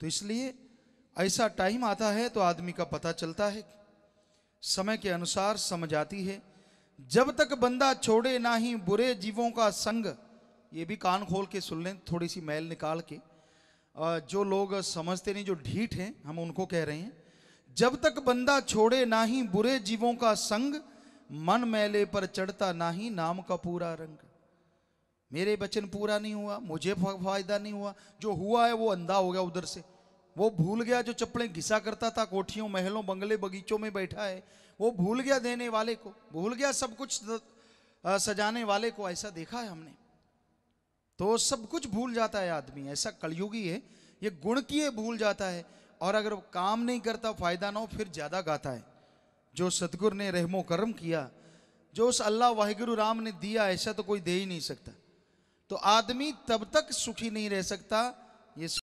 तो इसलिए ऐसा टाइम आता है तो आदमी का पता चलता है समय के अनुसार समझ आती है जब तक बंदा छोड़े ना ही बुरे जीवों का संग ये भी कान खोल के सुन लें थोड़ी सी मैल निकाल के जो लोग समझते नहीं जो ढीठ हैं हम उनको कह रहे हैं जब तक बंदा छोड़े ना ही बुरे जीवों का संग मन मैले पर चढ़ता ना ही नाम का पूरा रंग मेरे वचन पूरा नहीं हुआ मुझे फायदा नहीं हुआ जो हुआ है वो अंधा हो गया उधर से वो भूल गया जो चप्पलें घिसा करता था कोठियों महलों बंगले बगीचों में बैठा है वो भूल गया देने वाले को भूल गया सब कुछ सजाने वाले को ऐसा देखा है हमने तो सब कुछ भूल जाता है आदमी ऐसा कलयुगी है ये गुण किए भूल जाता है और अगर काम नहीं करता फायदा ना हो फिर ज़्यादा गाता है जो सदगुर ने रहमो कर्म किया जो उस अल्लाह वाहिगुरु राम ने दिया ऐसा तो कोई दे ही नहीं सकता तो आदमी तब तक सुखी नहीं रह सकता ये